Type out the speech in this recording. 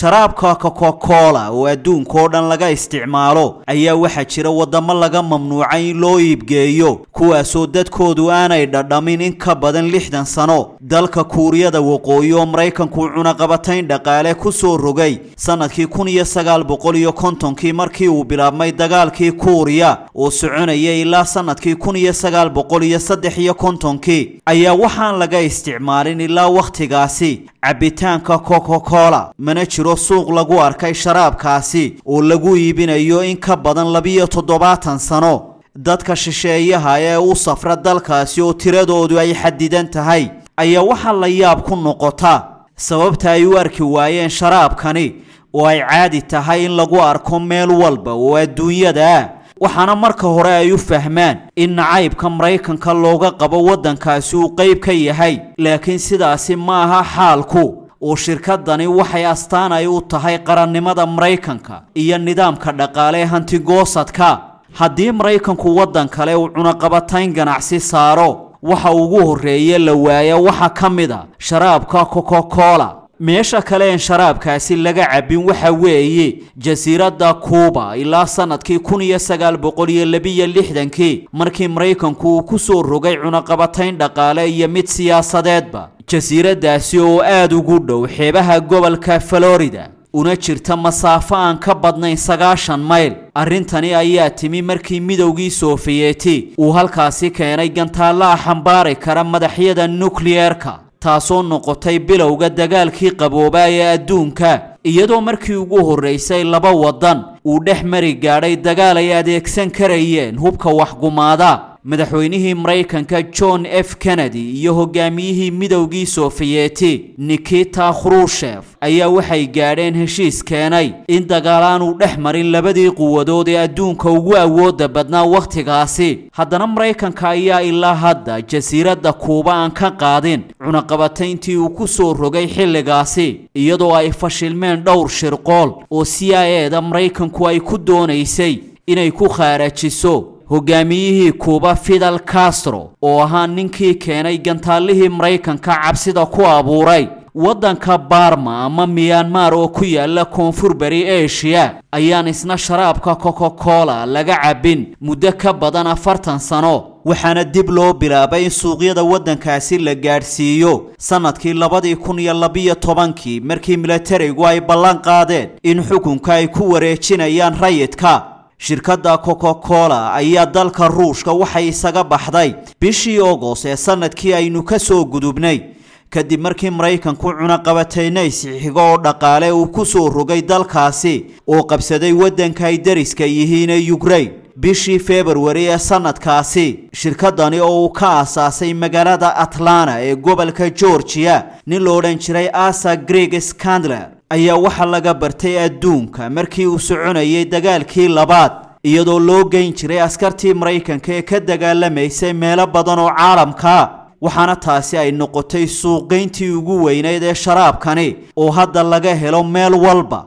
sharaabka kokokoola oo adduunka oo dhan laga isticmaalo ayaa waxaa jira waddamo laga mamnuucay in loo iibgeeyo kuwaasoo dadkoodu aanay dhadhamin in ka badan lixdan sano dalka kuuriyada waqooyi oo maraykanku cunaqabatayn dhaqaale ku soo rogay sannadkii kun iyo sagaal boqol iyo kontonkii markii uu bilaabmay dagaalkii kuuriya oo soconaya ilaa sannadkii kun iyo sagaal boqol iyo saddex iyo kontonkii ayaa waxaan laga isticmaalin ilaa wakhtigaasi cabbitaanka cococola mana jiro kilo suuq lagu arkay sharaabkaasi oo lagu iibinayo in ka badan labiyo toddobaatan sano dadka shisheeyaha ee u safra dalkaasi oo tiradoodu ay xadidan tahay ayaa waxaa la yaab ku noqota sababta ay u arki waayeen sharaabkani oo ay caadi tahay in lagu arko meel walba oo adduunyada ah waxaana marka hore ay u fahmaan in nacaybka maraykanka looga qabo waddankaasi uu qayb ka yahay laakiin sidaasi ma aha xaalku uu shirkadani waxay astaan ay u tahay qarannimada maraykanka iyo nidaamka dhaqaale hantigoosadka haddii maraykanku waddan kale uu cunaqabatayn ganacsi saaro waxa ugu horreeye la waaya waxa ka mid a sharaabka coca cola meesha kale een sharaabkaasi laga cabbin waxa weeye jasiiradda kuuba ilaa sannadkii kun iyo sagaal boqol iyo labiyo lixdankii markii maraykanku uu ku soo rogay cunaqabatayn dhaqaale iyo mid siyaasadeedba jasiiraddaasi oo aada ugu dhow xeebaha gobolka florida una jirta masaafo aan ka badnayn sagaashan mayl arrintani ayaa timi markii midowgii sofiyeeti uu halkaasi keenay gantaalla xambaari kara madaxyada nukliyeerka taasoo noqotay bilowga dagaalkii qaboobaa ee adduunka iyadoo markii ugu horraysay laba waddan uu dhex mari gaadhay dagaal ay adeegsan karayeen hubka waxgumaada madaxweynihii maraykanka john f kennedy iyo hogaamiyihii midowgii sofiyeeti nikita khrushef ayaa waxay gaadheen heshiis keenay in dagaal aanu dhex marin labadii quwadood ee adduunka ugu awoodda badnaa wakhtigaasi haddana maraykanka ayaa ilaa hadda jasiiradda kuuba aan ka qaadin cunaqabatayntii uu ku soo rogay xilligaasi iyadoo ay fashilmeen dhowr shirqool oo c i e da maraykanku ay ku doonaysay inay ku khaarajiso hogaamiyihii kuuba fidel castro oo ahaa ninkii keenay gantaalihii maraykanka cabsida ku abuuray waddanka barma ama miyanmar oo ku yaalla koonfur bari eshiya ayaan isna sharaabka cocacola laga cabbin muddo ka badan afartan sano waxaana dib loo bilaabay in suuqyada waddankaasi la gaadhsiiyo sannadkii labadii kun iyo labiyo tobankii markii milatarigu ay ballan qaadeen in xukunka ay ku wareejinayaan rayidka shirkadda coco cola ayaa dalka ruushka waxay isaga baxday bishii ogos ee sanadkii aynu ka soo gudubnay kadib markii maraykanku cunaqabatayna isxixigo oo dhaqaale uu ku soo rogay dalkaasi uu qabsaday waddanka ay dariska yihiin ee ukrain bishii februari ee sannadkaasi shirkadani oo uu ka aasaasay magaalada atlanta ee gobolka georgiya nin loodhan jiray asa greg scandler ayaa waxa laga bartay adduunka markii uu soconayay dagaalkii labaad iyadoo loo geyn jiray askartii maraykanka ee ka dagaalamaysay meelo badan oo caalamka waxaana taasi ay noqotay suuqayntii ugu weynayd ee sharaabkani oo hadda laga helo meel walba